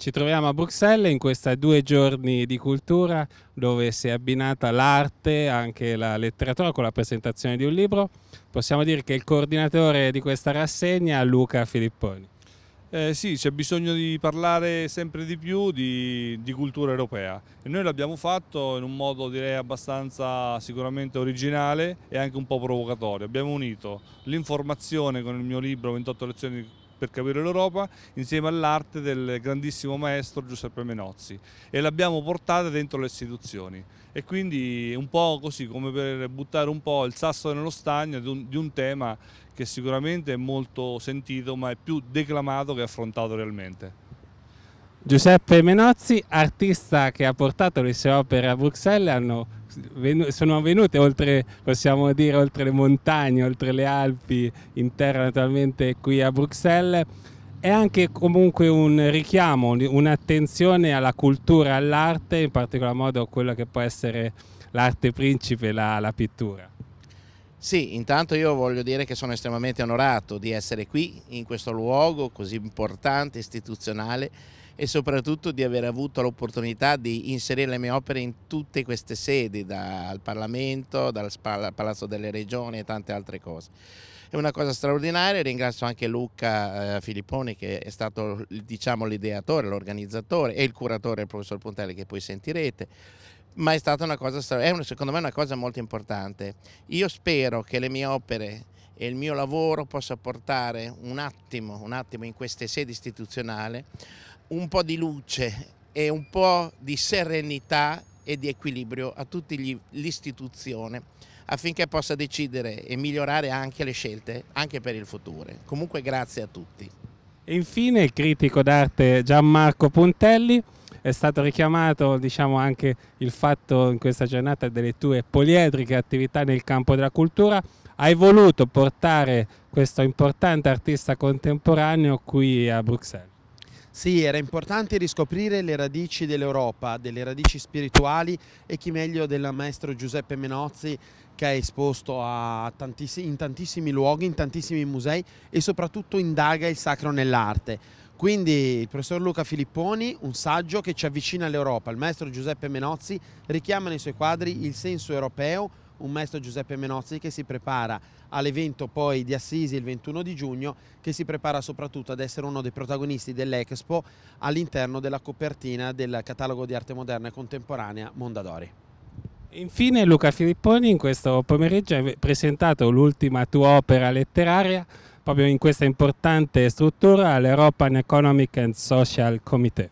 Ci troviamo a Bruxelles in questi due giorni di cultura dove si è abbinata l'arte, anche la letteratura con la presentazione di un libro. Possiamo dire che il coordinatore di questa rassegna è Luca Filipponi. Eh, sì, c'è bisogno di parlare sempre di più di, di cultura europea e noi l'abbiamo fatto in un modo direi abbastanza sicuramente originale e anche un po' provocatorio. Abbiamo unito l'informazione con il mio libro 28 lezioni per capire l'Europa insieme all'arte del grandissimo maestro Giuseppe Menozzi e l'abbiamo portata dentro le istituzioni e quindi un po' così come per buttare un po' il sasso nello stagno di un, di un tema che sicuramente è molto sentito ma è più declamato che affrontato realmente. Giuseppe Menozzi, artista che ha portato le sue opere a Bruxelles, hanno sono venute oltre, possiamo dire, oltre le montagne, oltre le Alpi, in terra naturalmente qui a Bruxelles. È anche comunque un richiamo, un'attenzione alla cultura, all'arte, in particolar modo quella che può essere l'arte principe, la, la pittura. Sì, intanto io voglio dire che sono estremamente onorato di essere qui, in questo luogo così importante, istituzionale, e soprattutto di aver avuto l'opportunità di inserire le mie opere in tutte queste sedi, dal Parlamento, dal Palazzo delle Regioni e tante altre cose. È una cosa straordinaria, ringrazio anche Luca eh, Filipponi che è stato diciamo, l'ideatore, l'organizzatore e il curatore il professor Puntelli che poi sentirete ma è stata una cosa, è secondo me una cosa molto importante. Io spero che le mie opere e il mio lavoro possa portare un attimo, un attimo in queste sedi istituzionali un po' di luce e un po' di serenità e di equilibrio a tutta l'istituzione affinché possa decidere e migliorare anche le scelte anche per il futuro. Comunque grazie a tutti. E infine il critico d'arte Gianmarco Puntelli è stato richiamato diciamo, anche il fatto in questa giornata delle tue poliedriche attività nel campo della cultura hai voluto portare questo importante artista contemporaneo qui a Bruxelles. Sì, era importante riscoprire le radici dell'Europa, delle radici spirituali e chi meglio del maestro Giuseppe Menozzi che è esposto tantissimi, in tantissimi luoghi, in tantissimi musei e soprattutto indaga il sacro nell'arte. Quindi il professor Luca Filipponi, un saggio che ci avvicina all'Europa. Il maestro Giuseppe Menozzi richiama nei suoi quadri il senso europeo, un maestro Giuseppe Menozzi che si prepara all'evento poi di Assisi il 21 di giugno, che si prepara soprattutto ad essere uno dei protagonisti dell'Expo all'interno della copertina del catalogo di arte moderna e contemporanea Mondadori. Infine Luca Filipponi in questo pomeriggio hai presentato l'ultima tua opera letteraria proprio in questa importante struttura l'European Economic and Social Committee.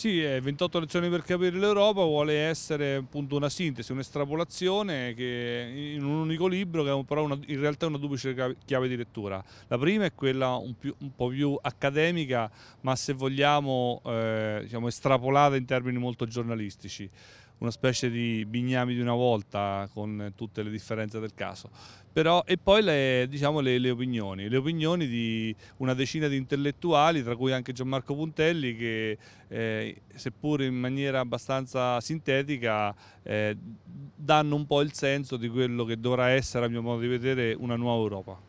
Sì, 28 eh, lezioni per capire l'Europa vuole essere appunto una sintesi, un'estrapolazione in un unico libro che è però una, in realtà è una duplice chiave di lettura. La prima è quella un, più, un po' più accademica ma se vogliamo eh, diciamo, estrapolata in termini molto giornalistici una specie di bignami di una volta con tutte le differenze del caso. Però, e poi le, diciamo, le, le, opinioni, le opinioni di una decina di intellettuali, tra cui anche Gianmarco Puntelli, che eh, seppur in maniera abbastanza sintetica eh, danno un po' il senso di quello che dovrà essere, a mio modo di vedere, una nuova Europa.